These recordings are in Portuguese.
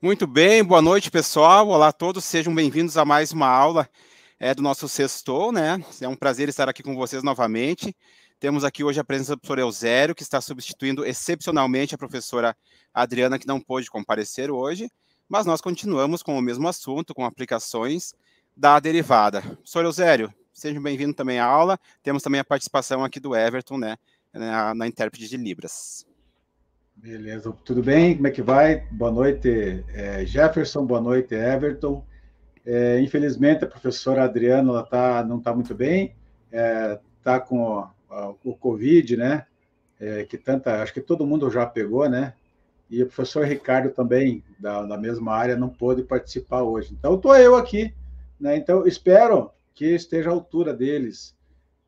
Muito bem, boa noite, pessoal. Olá a todos, sejam bem-vindos a mais uma aula é, do nosso Sextou, né? É um prazer estar aqui com vocês novamente. Temos aqui hoje a presença do professor Eusério, que está substituindo excepcionalmente a professora Adriana, que não pôde comparecer hoje, mas nós continuamos com o mesmo assunto, com aplicações da derivada. Professor Eusério, seja bem vindo também à aula. Temos também a participação aqui do Everton, né, na, na intérprete de Libras. Beleza, tudo bem? Como é que vai? Boa noite, é, Jefferson, boa noite, Everton. É, infelizmente, a professora Adriana ela tá, não está muito bem, está é, tá com o, a, o Covid, né? É, que tanta, acho que todo mundo já pegou, né? E o professor Ricardo também, da, da mesma área, não pôde participar hoje. Então, estou eu aqui, né? Então, espero que esteja à altura deles.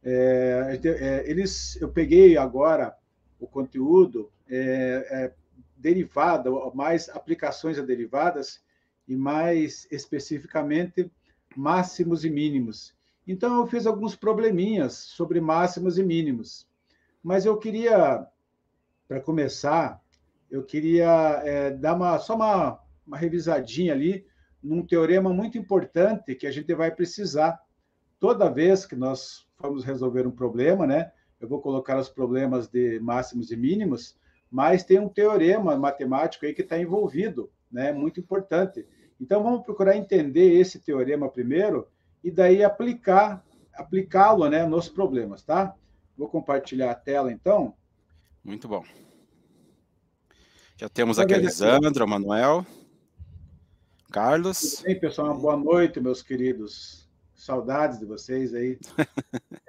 É, é, eles, eu peguei agora o conteúdo é, é, derivada, mais aplicações a derivadas, e mais especificamente máximos e mínimos. Então, eu fiz alguns probleminhas sobre máximos e mínimos. Mas eu queria, para começar, eu queria é, dar uma, só uma, uma revisadinha ali num teorema muito importante que a gente vai precisar toda vez que nós formos resolver um problema, né? Eu vou colocar os problemas de máximos e mínimos, mas tem um teorema matemático aí que está envolvido, né? Muito importante. Então vamos procurar entender esse teorema primeiro e daí aplicar, aplicá-lo, né, nos problemas, tá? Vou compartilhar a tela então. Muito bom. Já temos aqui Alessandro, Manuel, Carlos. Tudo bem, pessoal? Uma boa noite, meus queridos. Saudades de vocês aí.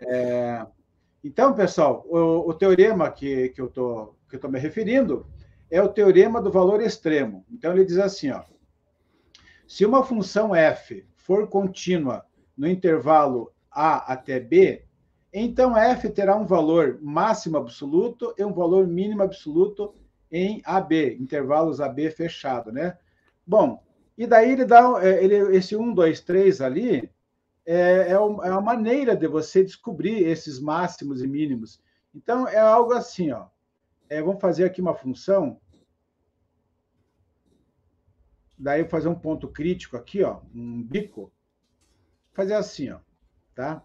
É, Então, pessoal, o, o teorema que, que eu estou me referindo é o teorema do valor extremo. Então, ele diz assim, ó, se uma função f for contínua no intervalo a até b, então f terá um valor máximo absoluto e um valor mínimo absoluto em AB, intervalos AB fechado, né? Bom, e daí ele dá é, ele, esse 1, 2, 3 ali, é, é, é, uma maneira de você descobrir esses máximos e mínimos. Então, é algo assim, ó. É, vamos fazer aqui uma função. Daí, fazer um ponto crítico aqui, ó, um bico. Fazer assim, ó, tá?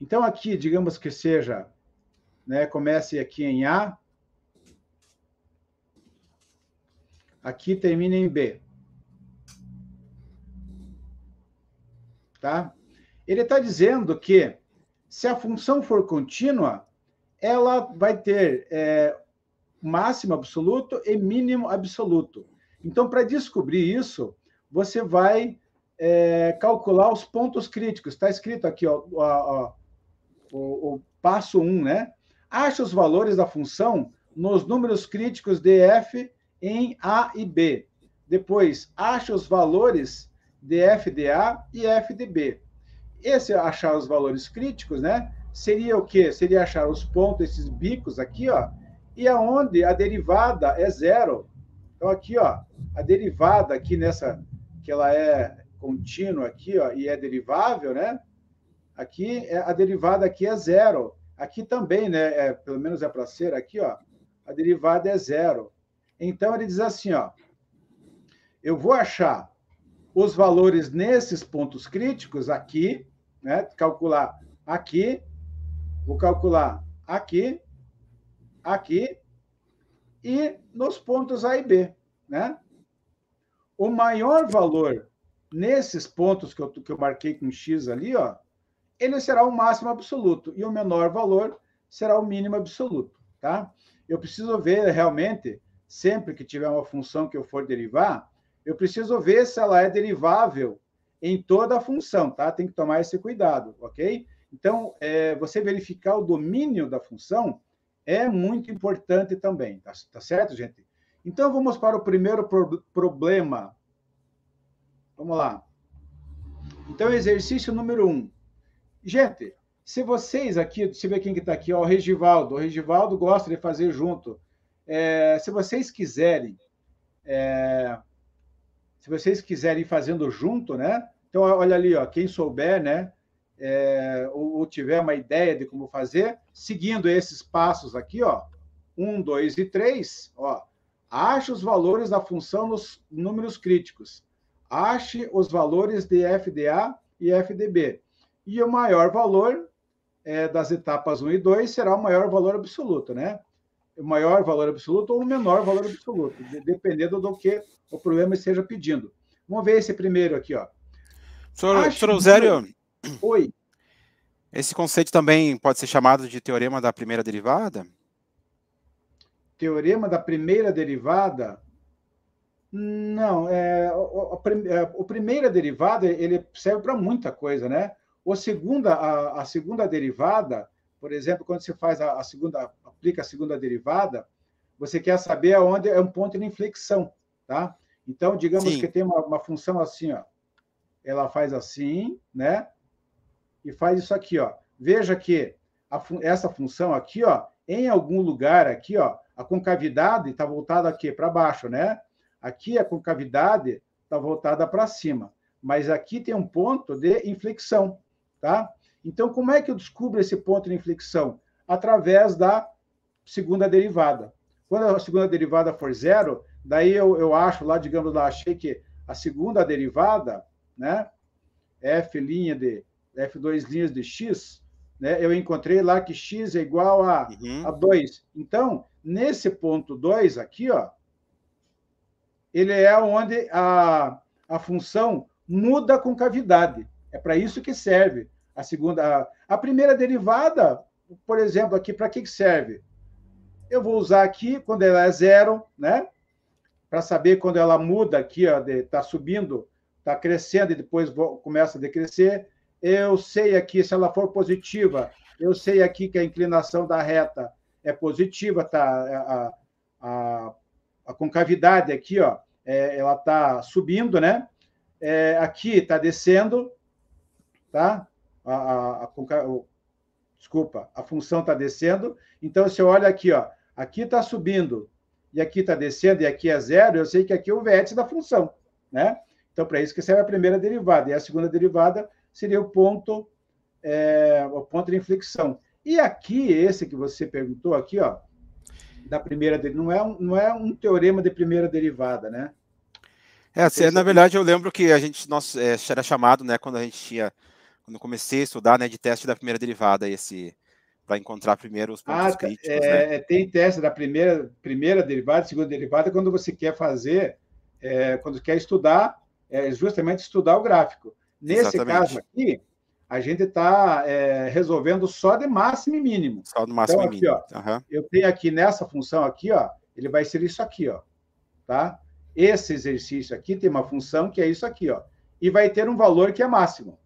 Então, aqui, digamos que seja, né, comece aqui em A, aqui termina em B. Tá? Ele está dizendo que se a função for contínua, ela vai ter é, máximo absoluto e mínimo absoluto. Então, para descobrir isso, você vai é, calcular os pontos críticos. Está escrito aqui, ó, ó, ó o, o, passo 1, um, né? Acha os valores da função nos números críticos de f em A e B. Depois, acha os valores de f de A e f de B esse achar os valores críticos, né? Seria o quê? Seria achar os pontos, esses bicos aqui, ó, e aonde a derivada é zero. Então aqui, ó, a derivada aqui nessa que ela é contínua aqui, ó, e é derivável, né? Aqui é, a derivada aqui é zero. Aqui também, né? É, pelo menos é para ser aqui, ó. A derivada é zero. Então ele diz assim, ó. Eu vou achar os valores nesses pontos críticos aqui, né? Calcular aqui, vou calcular aqui, aqui e nos pontos A e B, né? O maior valor nesses pontos que eu, que eu marquei com X ali, ó, ele será o máximo absoluto e o menor valor será o mínimo absoluto, tá? Eu preciso ver realmente, sempre que tiver uma função que eu for derivar, eu preciso ver se ela é derivável em toda a função, tá? Tem que tomar esse cuidado, ok? Então, é, você verificar o domínio da função é muito importante também, tá, tá certo, gente? Então, vamos para o primeiro pro problema. Vamos lá. Então, exercício número um. Gente, se vocês aqui, deixa eu ver quem que está aqui, ó, o Regivaldo. O Regivaldo gosta de fazer junto. É, se vocês quiserem é, se vocês quiserem ir fazendo junto, né? Então, olha ali, ó, quem souber, né? É, ou, ou, tiver uma ideia de como fazer, seguindo esses passos aqui, ó, 1, 2 e 3, ó, ache os valores da função nos números críticos, ache os valores de FDA e FDB, e o maior valor é, das etapas 1 e 2 será o maior valor absoluto, né? maior valor absoluto ou um menor valor absoluto, dependendo do que o problema esteja pedindo. Vamos ver esse primeiro aqui, ó. Professor Eusélio, que... Oi. Esse conceito também pode ser chamado de teorema da primeira derivada? Teorema da primeira derivada? Não, é, o, a, a é, primeira derivada ele serve para muita coisa, né? O segunda, a, a segunda derivada, por exemplo, quando você faz a, segunda, aplica a segunda derivada, você quer saber aonde é um ponto de inflexão, tá? Então, digamos Sim. que tem uma, uma função assim, ó. Ela faz assim, né? E faz isso aqui, ó. Veja que a, essa função aqui, ó, em algum lugar aqui, ó, a concavidade está voltada aqui para baixo, né? Aqui a concavidade está voltada para cima, mas aqui tem um ponto de inflexão, tá? Então, como é que eu descubro esse ponto de inflexão? Através da segunda derivada. Quando a segunda derivada for zero, daí eu, eu acho lá, digamos lá, achei que a segunda derivada, né, f linha de f2 linhas de x, né, eu encontrei lá que x é igual a, uhum. a 2. Então, nesse ponto 2 aqui, ó, ele é onde a, a função muda a concavidade. É para isso que serve a segunda. A primeira derivada, por exemplo, aqui, para que serve? Eu vou usar aqui quando ela é zero, né? Para saber quando ela muda aqui, está subindo, está crescendo e depois começa a decrescer. Eu sei aqui, se ela for positiva, eu sei aqui que a inclinação da reta é positiva, tá? É, a, a, a concavidade aqui, ó, é, ela está subindo, né? É, aqui está descendo, tá? a, a, a desculpa, a função está descendo. Então, se eu olho aqui, ó, aqui está subindo, e aqui está descendo, e aqui é zero, eu sei que aqui é o vértice da função. Né? Então, para isso que serve a primeira derivada. E a segunda derivada seria o ponto, é, o ponto de inflexão. E aqui, esse que você perguntou aqui, ó, da primeira não é um, não é um teorema de primeira derivada, né? É, assim, na verdade, eu lembro que a gente nós, é, era chamado, né, quando a gente tinha quando comecei a estudar, né, de teste da primeira derivada, esse para encontrar primeiro os pontos ah, tá. críticos. É, né? É, tem teste da primeira, primeira derivada, segunda derivada, quando você quer fazer, é, quando quer estudar, é justamente estudar o gráfico. Nesse Exatamente. caso aqui, a gente está é, resolvendo só de máximo e mínimo. Só do máximo então, e mínimo. Aqui, ó, uhum. Eu tenho aqui nessa função aqui, ó, ele vai ser isso aqui, ó, tá? Esse exercício aqui tem uma função que é isso aqui, ó, e vai ter um valor que é máximo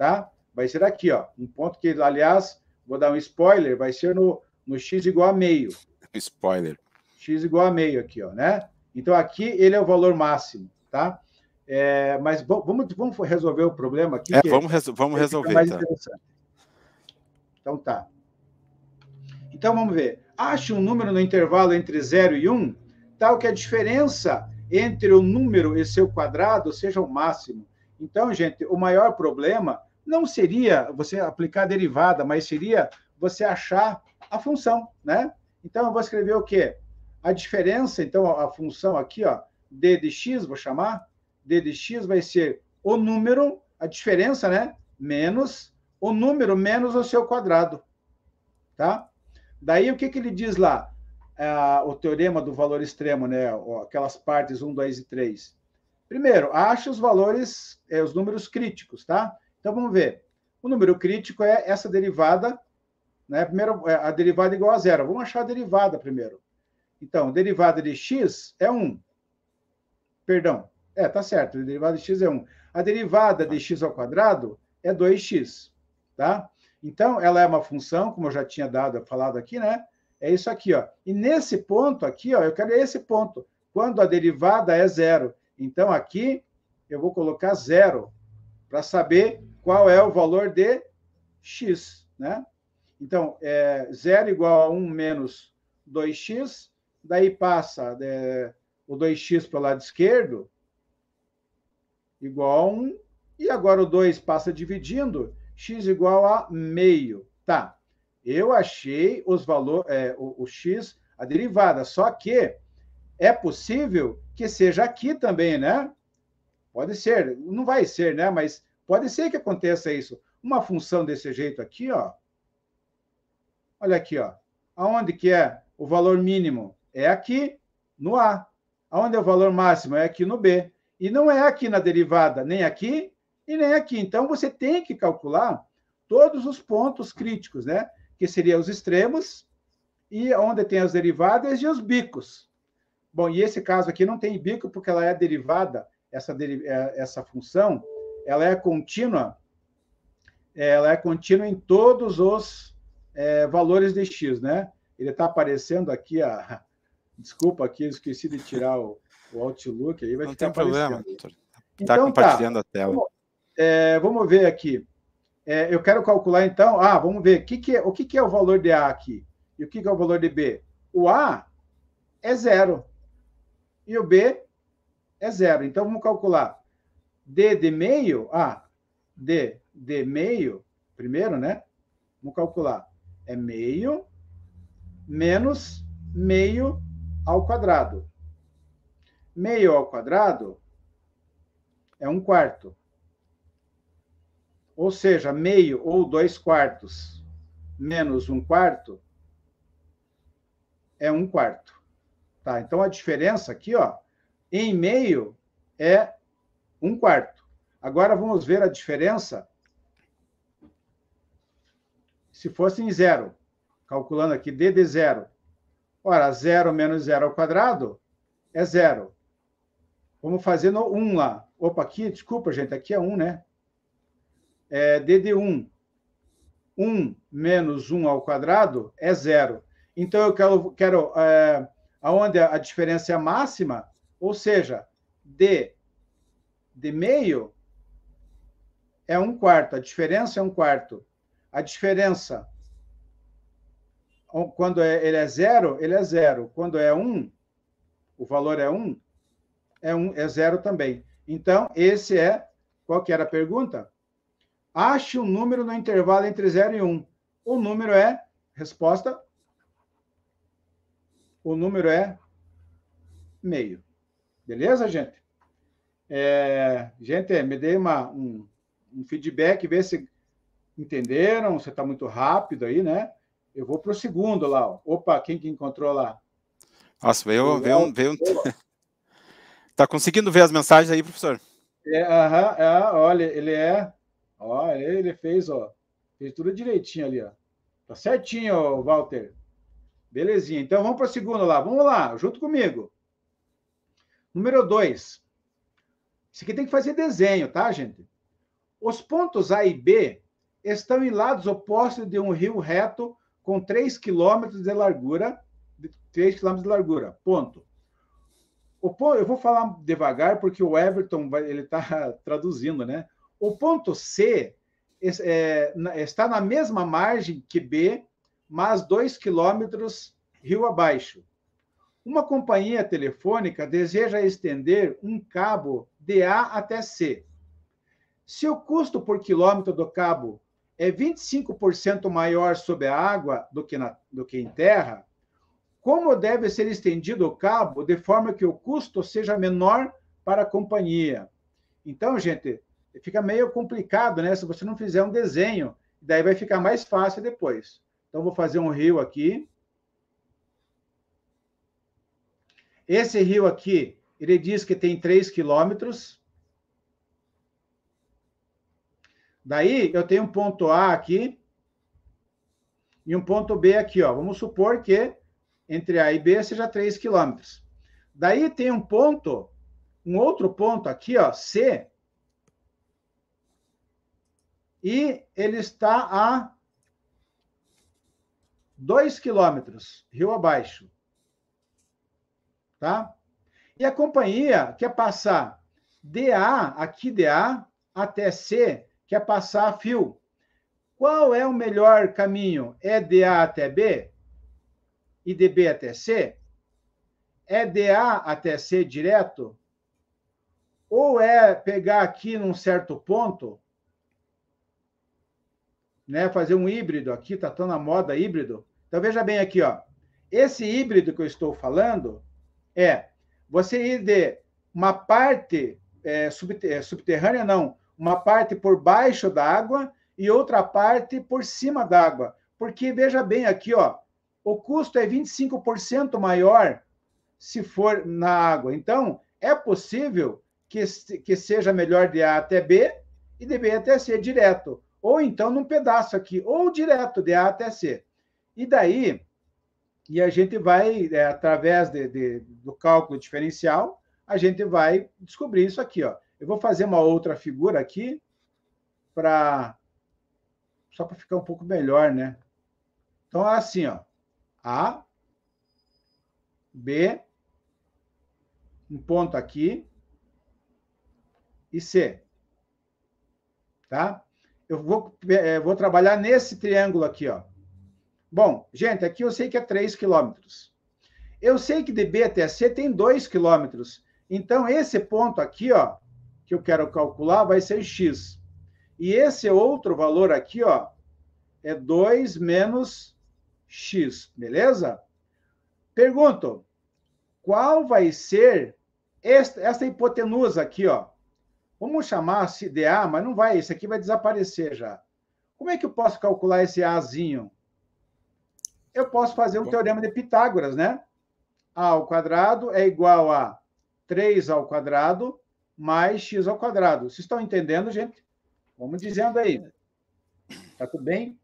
tá? Vai ser aqui, ó. Um ponto que, aliás, vou dar um spoiler, vai ser no, no x igual a meio. Spoiler. x igual a meio aqui, ó, né? Então, aqui ele é o valor máximo, tá? É, mas vamos, vamos resolver o problema aqui. É, vamos, reso vamos resolver. Mais tá. Interessante. Então, tá. Então, vamos ver. Ache um número no intervalo entre 0 e 1, um, tal que a diferença entre o número e seu quadrado seja o máximo. Então, gente, o maior problema não seria você aplicar a derivada, mas seria você achar a função, né? Então, eu vou escrever o quê? A diferença, então, a função aqui, ó, d de x, vou chamar, d de x vai ser o número, a diferença, né? Menos o número menos o seu quadrado, tá? Daí, o que, que ele diz lá? Ah, o teorema do valor extremo, né? Aquelas partes 1, 2 e 3. Primeiro, acha os valores, é os números críticos, tá? Então vamos ver. O número crítico é essa derivada, né? Primeiro, é, a derivada é igual a zero. Vamos achar a derivada primeiro. Então, derivada de x é 1. Perdão. É, tá certo. A derivada de x é 1. A derivada de x ao quadrado é 2x, tá? Então, ela é uma função, como eu já tinha dado, falado aqui, né? É isso aqui, ó. E nesse ponto aqui, ó, eu quero esse ponto, quando a derivada é zero. Então, aqui, eu vou colocar zero para saber qual é o valor de x, né? Então, é 0 igual a 1 menos 2x, daí passa é, o 2x para o lado esquerdo, igual a 1, e agora o 2 passa dividindo, x igual a meio. Tá, eu achei os valor, é, o, o x, a derivada, só que é possível que seja aqui também, né? Pode ser, não vai ser, né? Mas Pode ser que aconteça isso. Uma função desse jeito aqui, ó. Olha aqui, ó. Aonde que é o valor mínimo? É aqui no A. Aonde é o valor máximo? É aqui no B. E não é aqui na derivada, nem aqui e nem aqui. Então você tem que calcular todos os pontos críticos, né? Que seria os extremos e onde tem as derivadas e os bicos. Bom, e esse caso aqui não tem bico porque ela é derivada, essa, deri é, essa função ela é contínua, é, ela é contínua em todos os é, valores de x, né? Ele está aparecendo aqui a desculpa aqui, esqueci de tirar o, o Outlook aí, vai Não tem problema, está então, tá. compartilhando tá. a tela. Vamos, é, vamos ver aqui. É, eu quero calcular então. Ah, vamos ver que que, é, o que, que é o valor de A aqui e o que, que é o valor de B. O A é zero e o B é zero. Então vamos calcular. D de meio, ah, D de meio, primeiro, né? Vamos calcular. É meio menos meio ao quadrado. Meio ao quadrado é um quarto. Ou seja, meio ou dois quartos menos um quarto é um quarto. Tá? Então a diferença aqui, ó, em meio é um quarto. Agora vamos ver a diferença se fosse em zero, calculando aqui D de zero. Ora, zero menos zero ao quadrado é zero. Vamos fazer no 1 lá. Opa, aqui, desculpa, gente, aqui é 1, né? É D de 1. 1 menos 1 ao quadrado é zero. Então, eu quero, quero é, aonde a diferença é máxima, ou seja, D de meio é um quarto, a diferença é um quarto. A diferença, quando é, ele é zero, ele é zero. Quando é um, o valor é um, é, um, é zero também. Então, esse é, qual que era a pergunta? Ache um número no intervalo entre zero e Um. O número é, resposta, o número é meio. Beleza, gente? É, gente, me dê uma, um, um feedback, ver se entenderam, você está muito rápido aí, né? Eu vou para o segundo lá. Ó. Opa, quem que encontrou lá? Nossa, veio, veio um. Veio um... tá conseguindo ver as mensagens aí, professor? É, aham, é, olha, ele é. Ó, ele fez, ó. Fez tudo direitinho ali, ó. Tá certinho, Walter. Belezinha. Então vamos para o segundo lá. Vamos lá, junto comigo. Número 2. Isso aqui tem que fazer desenho, tá, gente? Os pontos A e B estão em lados opostos de um rio reto com 3 quilômetros de largura, 3 quilômetros de largura, ponto. O, eu vou falar devagar, porque o Everton vai, ele está traduzindo, né? O ponto C é, está na mesma margem que B, mas 2 quilômetros rio abaixo. Uma companhia telefônica deseja estender um cabo de A até C. Se o custo por quilômetro do cabo é 25% maior sob a água do que, na, do que em terra, como deve ser estendido o cabo de forma que o custo seja menor para a companhia? Então, gente, fica meio complicado, né? Se você não fizer um desenho, daí vai ficar mais fácil depois. Então, vou fazer um rio aqui. Esse rio aqui ele diz que tem 3 quilômetros. Daí, eu tenho um ponto A aqui e um ponto B aqui. Ó. Vamos supor que entre A e B seja 3 quilômetros. Daí tem um ponto, um outro ponto aqui, ó, C, e ele está a 2 quilômetros, rio abaixo. Tá? E a companhia quer passar DA, aqui DA, até C, quer passar a fio. Qual é o melhor caminho? É DA até B? E DB até C? É DA até C direto? Ou é pegar aqui num certo ponto, né, fazer um híbrido aqui, está tão na moda híbrido. Então veja bem aqui, ó. Esse híbrido que eu estou falando é você ir de uma parte é, é, subterrânea, não, uma parte por baixo da água e outra parte por cima da água. Porque, veja bem aqui, ó, o custo é 25% maior se for na água. Então, é possível que, que seja melhor de A até B e de B até C direto. Ou então num pedaço aqui, ou direto de A até C. E daí, e a gente vai, é, através de, de, do cálculo diferencial, a gente vai descobrir isso aqui. Ó. Eu vou fazer uma outra figura aqui, para só para ficar um pouco melhor, né? Então, é assim, ó. A, B, um ponto aqui, e C. Tá? Eu vou, é, vou trabalhar nesse triângulo aqui, ó. Bom, gente, aqui eu sei que é 3 quilômetros. Eu sei que de B até C tem 2 quilômetros. Então, esse ponto aqui, ó, que eu quero calcular, vai ser X. E esse outro valor aqui, ó, é 2 menos X, beleza? Pergunto, qual vai ser esta, esta hipotenusa aqui, ó? Vamos chamar de A, mas não vai, isso aqui vai desaparecer já. Como é que eu posso calcular esse Azinho? eu posso fazer um teorema de Pitágoras, né? A ao quadrado é igual a 3 ao quadrado mais x ao quadrado. Vocês estão entendendo, gente? Vamos dizendo aí. Tá tudo bem?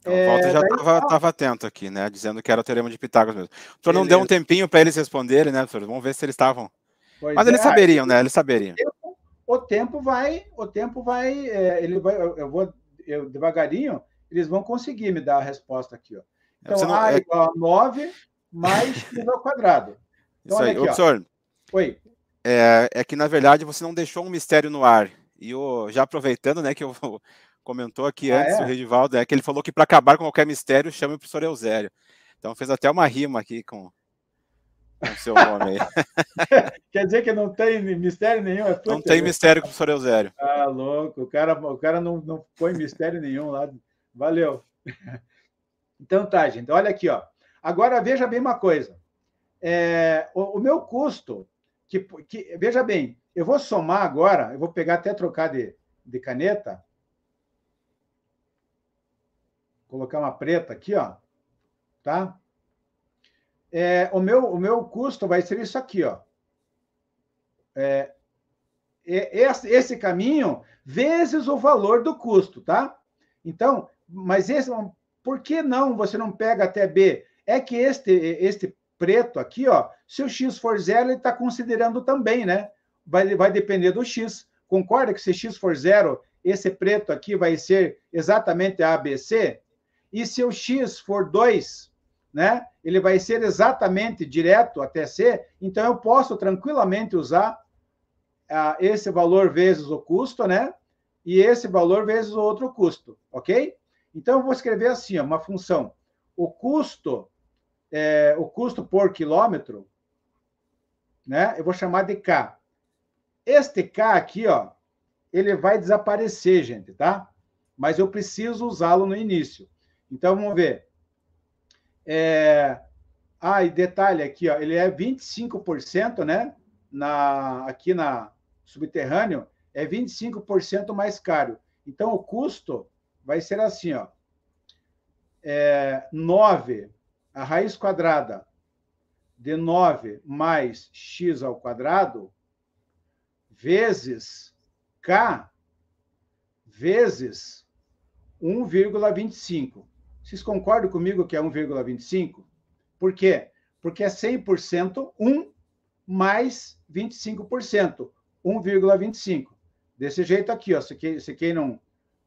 Então, o Walter é, já estava daí... atento aqui, né? Dizendo que era o teorema de Pitágoras mesmo. O senhor não deu um tempinho para eles responderem, né, professor? Vamos ver se eles estavam. Mas é, eles saberiam, aí, né? Eles saberiam. O tempo vai, o tempo vai, é, ele vai. Eu vou eu, devagarinho, eles vão conseguir me dar a resposta aqui. Ó. É, então, não... A é igual a 9 mais x ao quadrado. Então, Isso aí. Aqui, professor, Oi. É, é, que, na verdade, você não deixou um mistério no ar. E eu, já aproveitando, né, que eu comentou aqui ah, antes, é? o Redivaldo, é que ele falou que para acabar com qualquer mistério, chame o professor Eusério. Então fez até uma rima aqui com, o seu nome aí. Quer dizer que não tem mistério nenhum? É não tem né? mistério com o professor Eusério. Ah, louco. O cara, o cara não, não põe mistério nenhum lá. Valeu. Então tá, gente. Olha aqui, ó. Agora veja bem uma coisa. É, o, o, meu custo, que, que, veja bem, eu vou somar agora, eu vou pegar até trocar de, de caneta, colocar uma preta aqui, ó, tá? É, o, meu, o meu custo vai ser isso aqui, ó. É, esse, esse caminho vezes o valor do custo, tá? Então, mas esse, por que não você não pega até B? É que este, este preto aqui, ó, se o x for zero, ele está considerando também, né? Vai, vai depender do x. Concorda que se x for zero, esse preto aqui vai ser exatamente ABC? E se o x for 2, né? Ele vai ser exatamente direto até C, então eu posso tranquilamente usar ah, esse valor vezes o custo, né? E esse valor vezes o outro custo, ok? Então, eu vou escrever assim, ó, uma função. O custo, é, o custo por quilômetro, né? Eu vou chamar de K. Este K aqui, ó, ele vai desaparecer, gente, tá? Mas eu preciso usá-lo no início. Então, vamos ver. É... Ah, e detalhe aqui, ó, ele é 25%, né? Na, aqui na subterrâneo, é 25% mais caro. Então, o custo vai ser assim, ó. É, 9, a raiz quadrada de 9 mais x ao quadrado, vezes k, vezes 1,25. Vocês concordam comigo que é 1,25? Por quê? Porque é 100% 1 mais 25%, 1,25. Desse jeito aqui, ó. Se quem, se quem não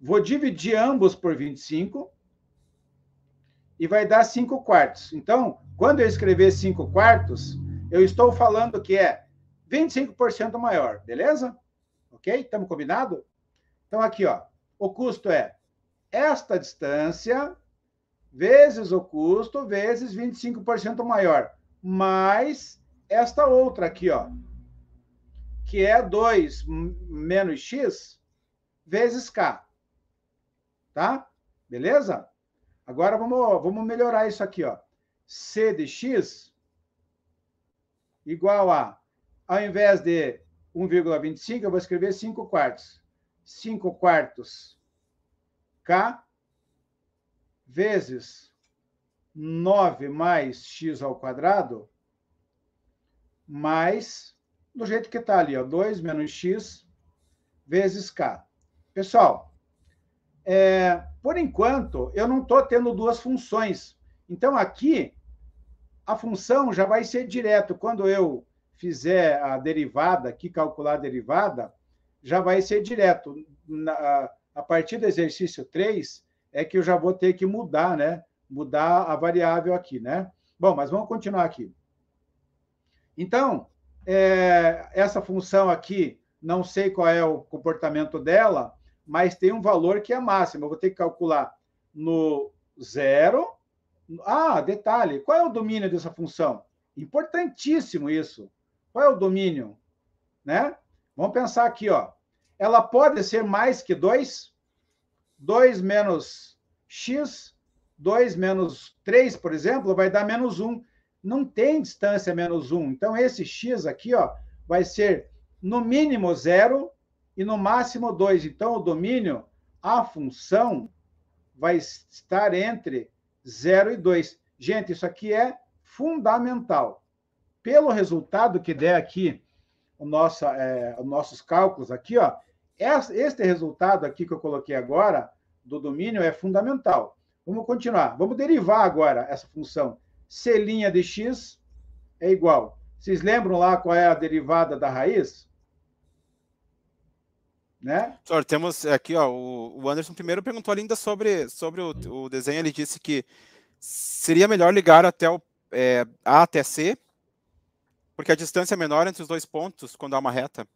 Vou dividir ambos por 25 e vai dar 5 quartos. Então, quando eu escrever 5 quartos, eu estou falando que é 25% maior, beleza? Ok? Estamos combinado? Então, aqui, ó, o custo é esta distância vezes o custo vezes 25% maior, mais esta outra aqui, ó, que é 2 menos x vezes k tá? Beleza? Agora vamos, vamos melhorar isso aqui, ó. C de x igual a, ao invés de 1,25, eu vou escrever 5 quartos. 5 quartos K vezes 9 mais x ao quadrado, mais, do jeito que está ali, ó, 2 menos x vezes K. Pessoal, é, por enquanto, eu não estou tendo duas funções. Então, aqui, a função já vai ser direto. Quando eu fizer a derivada, aqui calcular a derivada, já vai ser direto. Na, a partir do exercício 3, é que eu já vou ter que mudar, né? Mudar a variável aqui, né? Bom, mas vamos continuar aqui. Então, é, essa função aqui, não sei qual é o comportamento dela, mas tem um valor que é máximo. Eu vou ter que calcular no zero. Ah, detalhe, qual é o domínio dessa função? Importantíssimo isso. Qual é o domínio? Né? Vamos pensar aqui, ó. Ela pode ser mais que 2? 2 menos x, 2 menos 3, por exemplo, vai dar menos 1. Não tem distância menos 1. Então, esse x aqui ó, vai ser, no mínimo, zero e no máximo dois. Então, o domínio, a função, vai estar entre 0 e 2. Gente, isso aqui é fundamental. Pelo resultado que der aqui, o nosso, é, os nossos cálculos aqui, ó, este resultado aqui que eu coloquei agora, do domínio, é fundamental. Vamos continuar. Vamos derivar agora essa função. C' de x é igual. Vocês lembram lá qual é a derivada da raiz? né? Senhor, temos aqui, ó, o Anderson primeiro perguntou ainda sobre, sobre o, o desenho, ele disse que seria melhor ligar até o é, A até C, porque a distância é menor entre os dois pontos quando há uma reta.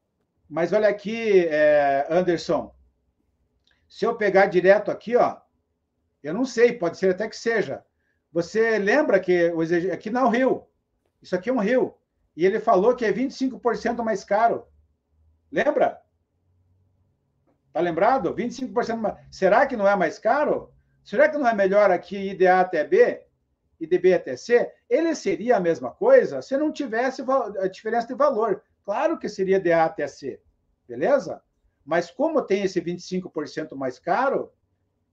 Mas olha aqui, é, Anderson, se eu pegar direto aqui, ó, eu não sei, pode ser até que seja. Você lembra que aqui não é um rio, isso aqui é um rio, e ele falou que é 25% mais caro. Lembra? Tá lembrado? 25% mais. Será que não é mais caro? Será que não é melhor aqui ir A até B, e de B até C? Ele seria a mesma coisa se não tivesse a diferença de valor. Claro que seria de A até C, beleza? Mas como tem esse 25% mais caro,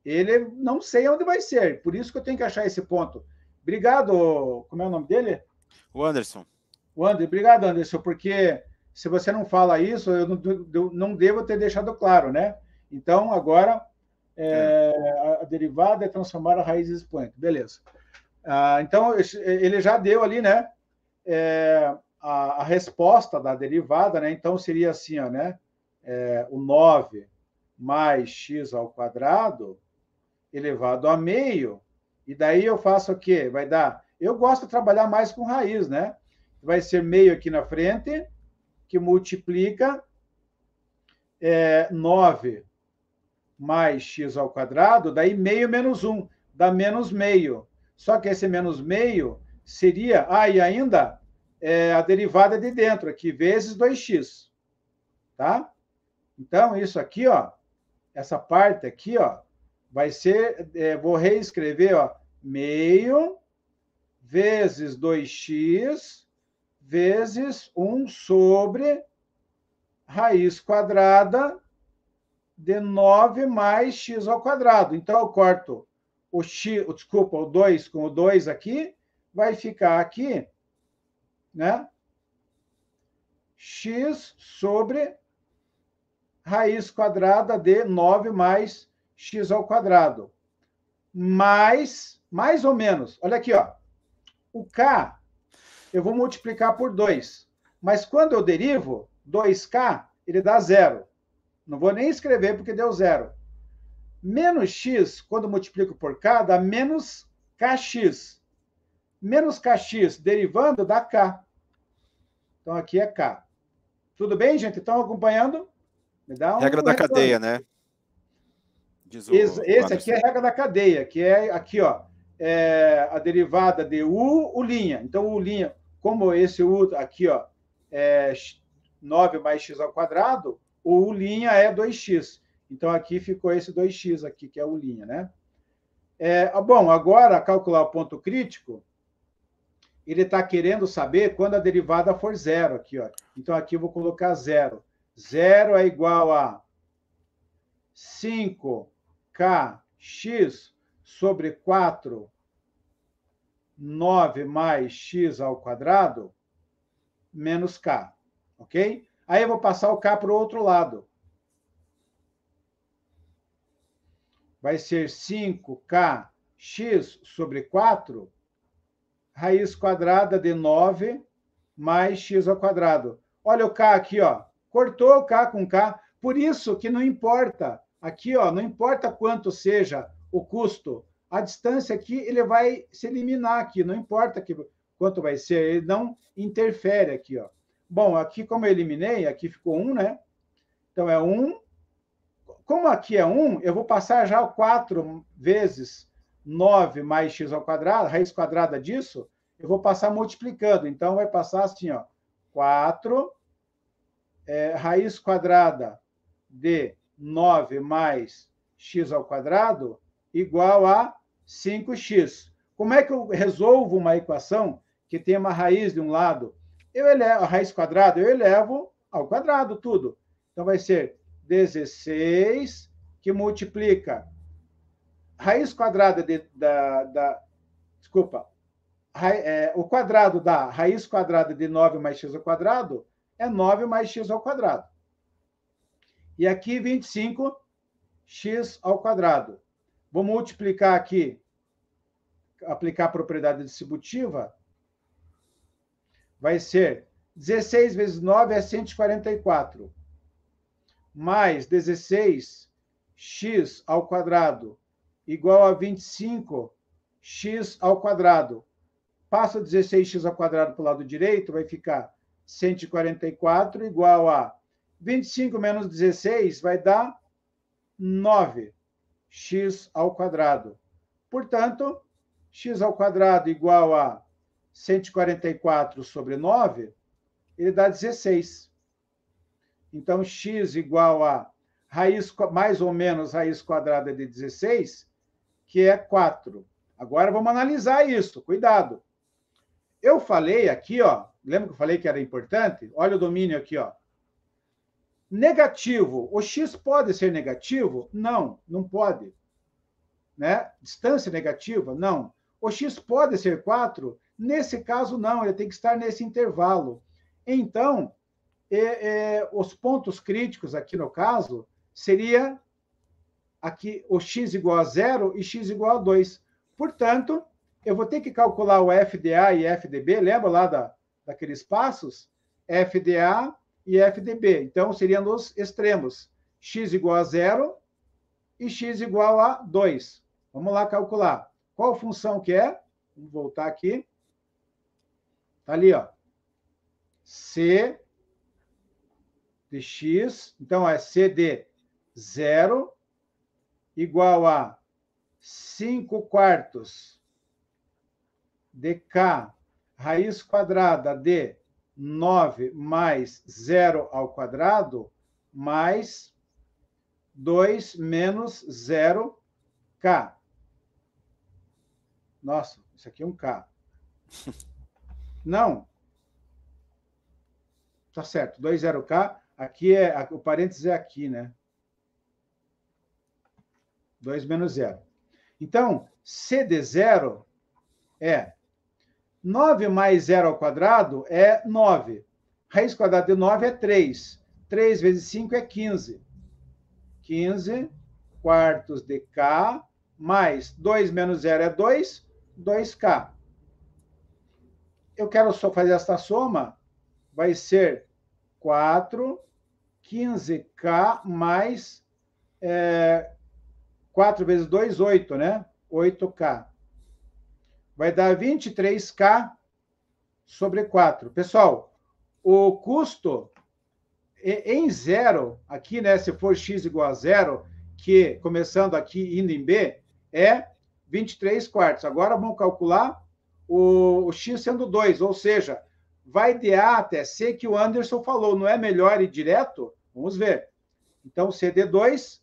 ele não sei onde vai ser. Por isso que eu tenho que achar esse ponto. Obrigado, como é o nome dele? O Anderson. O Anderson, obrigado, Anderson, porque se você não fala isso, eu não, devo ter deixado claro, né? Então, agora, é, é. a derivada é transformar a raiz expoente. Beleza. Ah, então, ele já deu ali, né? É, a, a, resposta da derivada, né? Então, seria assim, ó, né? É, o 9 mais x ao quadrado elevado a meio. E daí eu faço o quê? Vai dar... Eu gosto de trabalhar mais com raiz, né? Vai ser meio aqui na frente que multiplica é, 9 mais x ao quadrado, daí meio menos 1, dá menos meio. Só que esse menos meio seria, ah, e ainda é, a derivada de dentro aqui, vezes 2x, tá? Então, isso aqui, ó, essa parte aqui, ó, vai ser, é, vou reescrever, ó, meio vezes 2x vezes 1 sobre raiz quadrada de 9 mais x ao quadrado. Então, eu corto o x, desculpa, o 2 com o 2 aqui, vai ficar aqui, né? x sobre raiz quadrada de 9 mais x ao quadrado. Mais, mais ou menos, olha aqui, ó. O k eu vou multiplicar por 2. Mas quando eu derivo, 2k, ele dá zero. Não vou nem escrever porque deu zero. Menos x, quando multiplico por k, dá menos kx. Menos kx derivando dá k. Então aqui é k. Tudo bem, gente? Estão acompanhando? Me dá um regra da cadeia, né? O... esse, esse aqui é a regra da cadeia, que é aqui, ó, é a derivada de u, u linha. Então u linha, como esse U aqui, ó, é 9 mais x ao quadrado, o U' é 2x. Então, aqui ficou esse 2x aqui, que é o linha, né? É, ah, bom, agora, calcular o ponto crítico, ele está querendo saber quando a derivada for zero aqui. Ó. Então, aqui eu vou colocar zero. Zero é igual a 5kx sobre 4 9 mais x ao quadrado menos k, ok? Aí eu vou passar o k para o outro lado. Vai ser 5kx sobre 4, raiz quadrada de 9 mais x ao quadrado. Olha o k aqui, ó. Cortou o k com k. Por isso que não importa, aqui, ó, não importa quanto seja o custo a distância aqui ele vai se eliminar aqui, não importa que, quanto vai ser, ele não interfere aqui, ó. Bom, aqui como eu eliminei, aqui ficou 1, um, né? Então é 1. Um. Como aqui é 1, um, eu vou passar já 4 vezes 9 mais x ao quadrado, raiz quadrada disso, eu vou passar multiplicando. Então vai passar assim, ó, 4 é, raiz quadrada de 9 mais x ao quadrado igual a 5x. Como é que eu resolvo uma equação que tem uma raiz de um lado? Eu elevo a raiz quadrada, eu elevo ao quadrado tudo. Então vai ser 16 que multiplica raiz quadrada de, da, da desculpa, ra, é, o quadrado da raiz quadrada de 9 mais x ao quadrado é 9 mais x ao quadrado. E aqui 25 x ao quadrado. Vou multiplicar aqui, aplicar a propriedade distributiva, vai ser 16 vezes 9 é 144, mais 16x ao quadrado igual a 25x ao quadrado. Passa 16x ao quadrado para o lado direito, vai ficar 144 igual a 25 menos 16 vai dar 9 x ao quadrado. Portanto, x ao quadrado igual a 144 sobre 9, ele dá 16. Então, x igual a raiz, mais ou menos raiz quadrada de 16, que é 4. Agora vamos analisar isso, cuidado. Eu falei aqui, ó, lembra que eu falei que era importante? Olha o domínio aqui, ó. Negativo. O x pode ser negativo? Não, não pode. Né? Distância negativa? Não. O x pode ser 4? Nesse caso, não, ele tem que estar nesse intervalo. Então, é, é, os pontos críticos aqui no caso seria aqui o x igual a zero e x igual a 2. Portanto, eu vou ter que calcular o FDA e FDB, lembra lá da, daqueles passos? FDA e FDB. Então, seria nos extremos, x igual a zero e x igual a 2. Vamos lá calcular. Qual função que é? Vamos voltar aqui. Está ali, ó. C de x, então é C de zero igual a 5 quartos de k raiz quadrada de 9 mais 0 ao quadrado mais 2 menos 0k. Nossa, isso aqui é um k. Não. Tá certo, 2 0k, aqui é o parênteses é aqui, né? 2 menos 0. Então, CD0 é 9 mais 0 ao quadrado é 9. Raiz quadrada de 9 é 3. 3 vezes 5 é 15. 15 quartos de k mais 2 menos 0 é 2, 2k. Eu quero só fazer esta soma, vai ser 4, 15k mais é, 4 vezes 2, 8, né? 8k vai dar 23K sobre 4. Pessoal, o custo em zero, aqui, né, se for x igual a zero, que começando aqui indo em b, é 23 quartos. Agora vamos calcular o, o x sendo 2, ou seja, vai de A até C, que o Anderson falou, não é melhor ir direto? Vamos ver. Então, CD2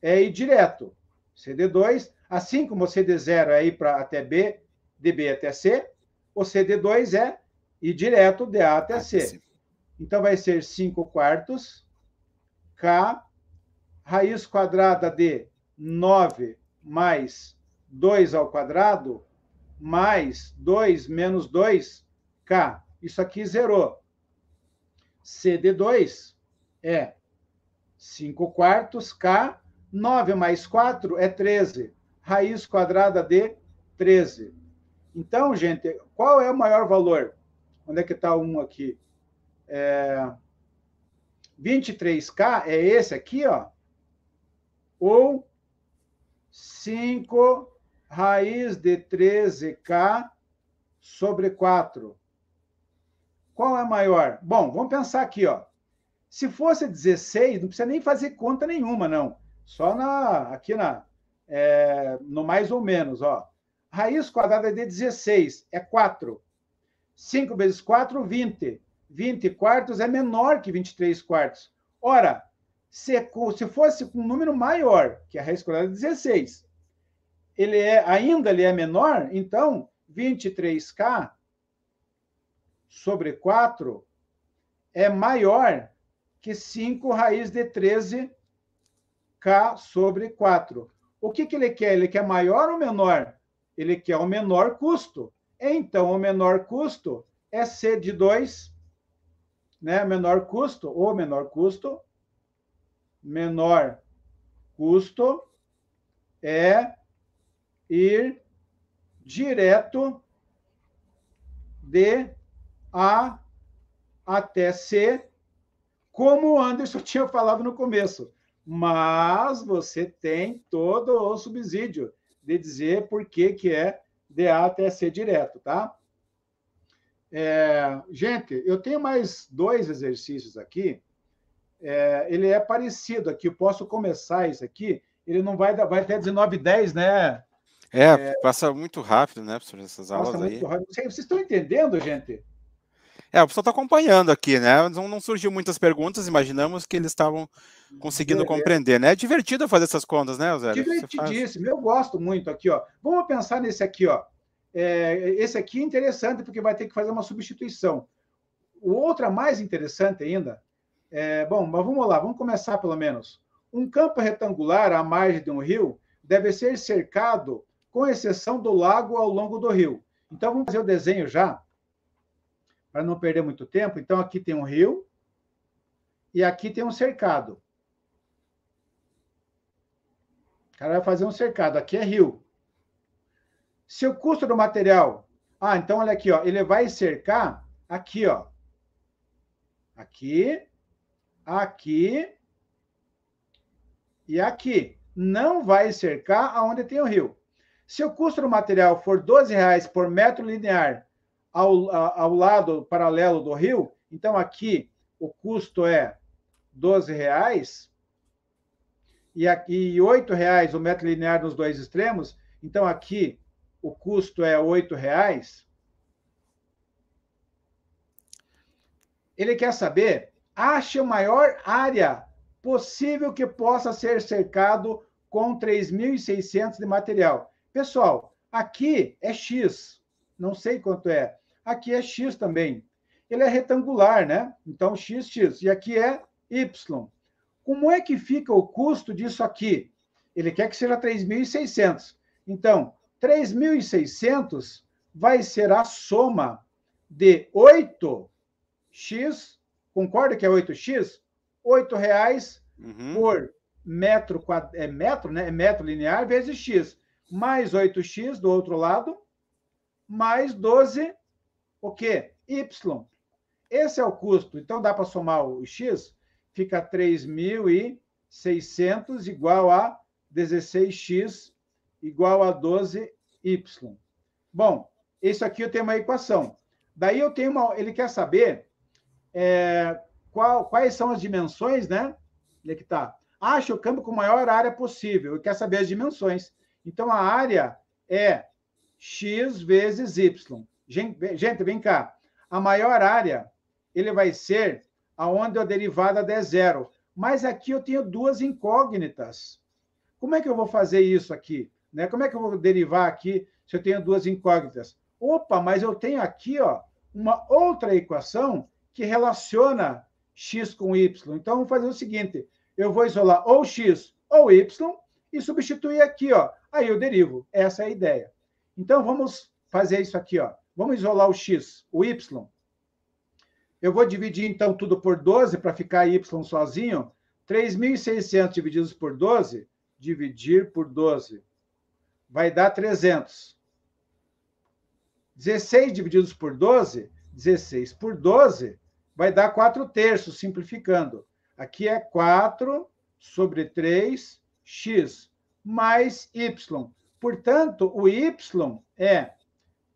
é ir direto. CD2, assim como CD0 é ir pra, até B, de B até C, o CD2 é ir direto de A até C. Então, vai ser 5 quartos, K, raiz quadrada de 9 mais 2 ao quadrado, mais 2 menos 2, K. Isso aqui zerou. CD2 é 5 quartos, K. 9 mais 4 é 13. Raiz quadrada de 13. Então, gente, qual é o maior valor? Onde é que está um aqui? É... 23K é esse aqui, ó. Ou 5 raiz de 13K sobre 4. Qual é maior? Bom, vamos pensar aqui, ó. Se fosse 16, não precisa nem fazer conta nenhuma, não. Só na, aqui na, é, no mais ou menos, ó. Raiz quadrada de 16 é 4. 5 vezes 4, 20. 20 quartos é menor que 23 quartos. Ora, se, é se fosse um número maior, que a raiz quadrada de 16, ele é, ainda ele é menor, então 23K sobre 4 é maior que 5 raiz de 13K sobre 4. O que, que ele quer? Ele quer maior ou menor ele quer é o menor custo. Então, o menor custo é C de 2, né? Menor custo, ou menor custo, menor custo é ir direto de A até C, como o Anderson tinha falado no começo. Mas você tem todo o subsídio de dizer por que, que é DA até C direto, tá? É, gente, eu tenho mais dois exercícios aqui. É, ele é parecido aqui, eu posso começar isso aqui. Ele não vai, dar vai até 19 10, né? É, é, passa muito rápido, né, professor, essas aulas passa aí. Muito rápido. Vocês estão entendendo, gente? É, o pessoal está acompanhando aqui, né? Não, não surgiu muitas perguntas, imaginamos que eles estavam conseguindo é, é. compreender, né? É divertido fazer essas contas, né, Zé? Divertidíssimo, eu gosto muito aqui, ó. Vamos pensar nesse aqui, ó. É, esse aqui é interessante porque vai ter que fazer uma substituição. O outro é mais interessante ainda. É, bom, mas vamos lá, vamos começar pelo menos. Um campo retangular à margem de um rio deve ser cercado, com exceção do lago ao longo do rio. Então, vamos fazer o desenho já para não perder muito tempo, então aqui tem um rio e aqui tem um cercado. O cara vai fazer um cercado, aqui é rio. Se o custo do material... Ah, então olha aqui, ó, ele vai cercar aqui, ó. Aqui, aqui e aqui. Não vai cercar aonde tem o rio. Se o custo do material for R$12,00 por metro linear ao, ao lado paralelo do rio, então aqui o custo é 12 reais e aqui oito reais o metro linear nos dois extremos, então aqui o custo é oito reais. Ele quer saber, ache a maior área possível que possa ser cercado com 3.600 de material. Pessoal, aqui é X, não sei quanto é aqui é x também. Ele é retangular, né? Então, x, x. E aqui é y. Como é que fica o custo disso aqui? Ele quer que seja 3.600. Então, 3.600 vai ser a soma de 8x, concorda que é 8x? R$ reais uhum. por metro, quadra, é metro, né? É metro linear vezes x, mais 8x do outro lado, mais 12 o quê? Y. Esse é o custo. Então, dá para somar o X? Fica 3.600 igual a 16X igual a 12Y. Bom, isso aqui eu tenho uma equação. Daí eu tenho uma... Ele quer saber é, qual, quais são as dimensões, né? Onde é que está? Acha o campo com maior área possível. Ele quer saber as dimensões. Então, a área é X vezes Y. Gente, gente, vem cá. A maior área ele vai ser aonde a derivada der zero. Mas aqui eu tenho duas incógnitas. Como é que eu vou fazer isso aqui? Né? Como é que eu vou derivar aqui se eu tenho duas incógnitas? Opa, mas eu tenho aqui ó, uma outra equação que relaciona x com y. Então, vou fazer o seguinte: eu vou isolar ou x ou y e substituir aqui, ó. Aí eu derivo. Essa é a ideia. Então, vamos fazer isso aqui, ó. Vamos isolar o x, o y. Eu vou dividir, então, tudo por 12 para ficar y sozinho. 3.600 divididos por 12, dividir por 12, vai dar 300. 16 divididos por 12, 16 por 12, vai dar 4 terços, simplificando. Aqui é 4 sobre 3, x, mais y. Portanto, o y é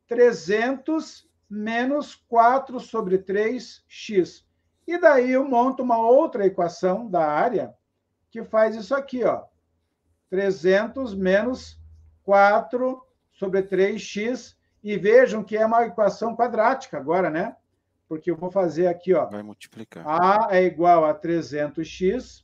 300 menos 4 sobre 3x. E daí eu monto uma outra equação da área que faz isso aqui, ó. 300 menos 4 sobre 3x. E vejam que é uma equação quadrática agora, né? Porque eu vou fazer aqui, ó. Vai multiplicar. A é igual a 300x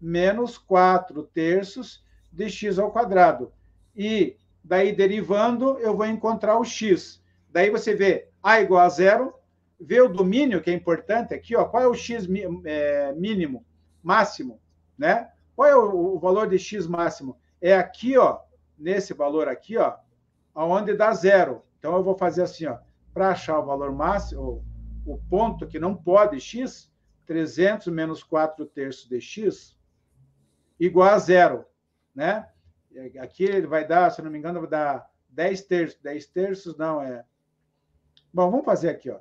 menos 4 terços de x ao quadrado. E daí derivando, eu vou encontrar o x. Daí você vê a igual a zero, vê o domínio, que é importante aqui, ó, qual é o x é, mínimo, máximo, né? Qual é o, valor de x máximo? É aqui, ó, nesse valor aqui, ó, aonde dá zero. Então, eu vou fazer assim, ó, para achar o valor máximo, o, o ponto que não pode x, 300 menos 4 terços de x, igual a zero, né? Aqui ele vai dar, se não me engano, vai dar 10 terços. 10 terços não é. Bom, vamos fazer aqui, ó.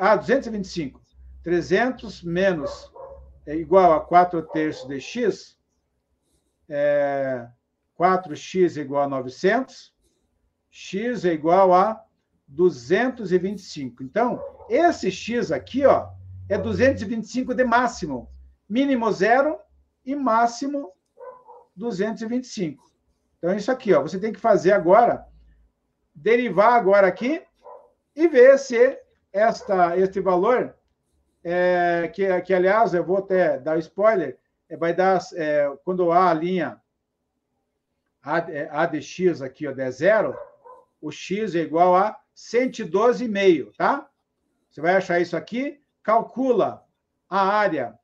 Ah, 225. 300 menos é igual a 4 terços de x. É, 4x é igual a 900. x é igual a 225. É então, esse x aqui, ó, é 225 de máximo. Mínimo zero e máximo 225. Então, é isso aqui, ó. Você tem que fazer agora, derivar agora aqui e ver se esta, este valor, é, que, que, aliás, eu vou até dar spoiler, é, vai dar, é, quando há a linha a, é, a de x aqui, ó, de zero, o x é igual a 112,5, tá? Você vai achar isso aqui, calcula a área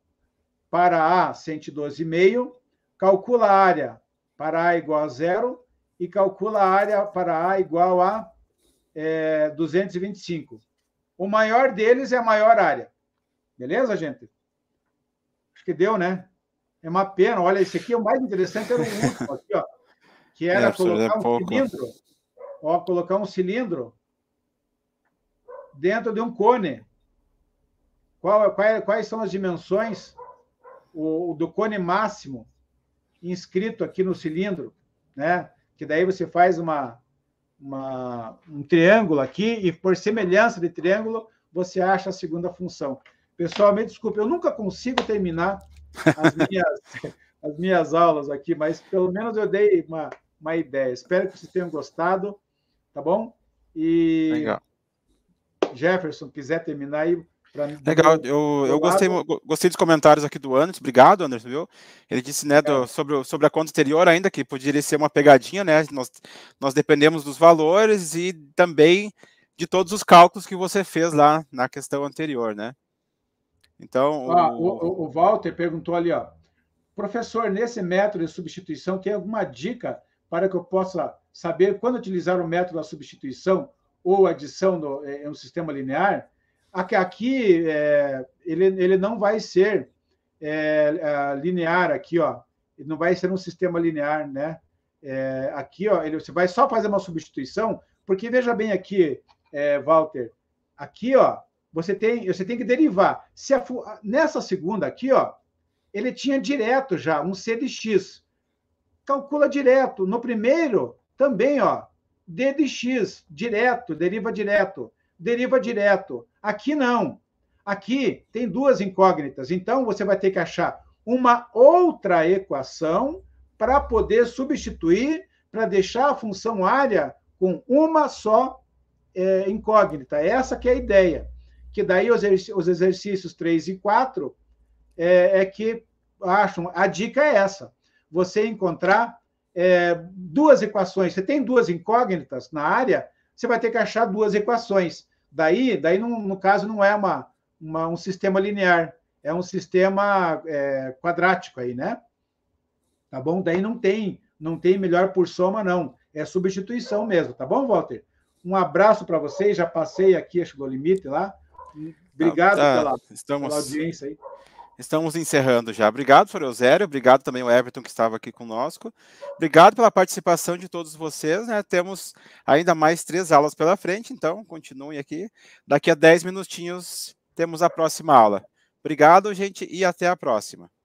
para A, 112,5, calcula a área para A igual a zero e calcula a área para A igual a é, 225. O maior deles é a maior área. Beleza, gente? Acho que deu, né? É uma pena. Olha, esse aqui é o mais interessante, era o último aqui, ó. Que é, era é, colocar um pouco. cilindro. Ó, colocar um cilindro dentro de um cone. Qual, é, quais, é, quais são as dimensões o, do cone máximo? inscrito aqui no cilindro, né? Que daí você faz uma, uma, um triângulo aqui e por semelhança de triângulo você acha a segunda função. Pessoal, me desculpe, eu nunca consigo terminar as minhas, as minhas aulas aqui, mas pelo menos eu dei uma, uma ideia. Espero que vocês tenham gostado, tá bom? E Legal. Jefferson, quiser terminar aí, Mim, Legal, eu, eu, eu gostei, gostei dos comentários aqui do Anderson, obrigado Anderson, viu? Ele disse, né, do, sobre, sobre a conta anterior ainda, que poderia ser uma pegadinha, né, nós, nós dependemos dos valores e também de todos os cálculos que você fez lá na questão anterior, né? Então... Ah, o... O, o Walter perguntou ali, ó, professor, nesse método de substituição, tem alguma dica para que eu possa saber quando utilizar o método da substituição ou adição no, eh, em um sistema linear? Aqui, é, ele, ele não vai ser é, é, linear aqui, ó. Ele não vai ser um sistema linear, né? É, aqui, ó, ele, você vai só fazer uma substituição, porque veja bem aqui, é, Walter, aqui, ó, você tem, você tem que derivar. Se a, nessa segunda aqui, ó, ele tinha direto já um c de x. Calcula direto. No primeiro, também, ó, d de x, direto, deriva direto, deriva direto. Aqui não. Aqui tem duas incógnitas. Então você vai ter que achar uma outra equação para poder substituir, para deixar a função área com uma só é, incógnita. Essa que é a ideia. Que daí os, exercícios 3 e 4 é, é, que acham. A dica é essa: você encontrar é, duas equações. Você tem duas incógnitas na área, você vai ter que achar duas equações. Daí, daí no, no caso, não é uma, uma, um sistema linear, é um sistema é, quadrático aí, né? Tá bom? Daí não tem, não tem melhor por soma, não. É substituição mesmo, tá bom, Walter? Um abraço para vocês, já passei aqui, acho que o limite lá. Obrigado ah, tá. pela, Estamos... pela audiência aí. Estamos encerrando já. Obrigado, Soreusério. Obrigado também ao Everton que estava aqui conosco. Obrigado pela participação de todos vocês. Né? Temos ainda mais três aulas pela frente, então continuem aqui. Daqui a dez minutinhos temos a próxima aula. Obrigado, gente, e até a próxima.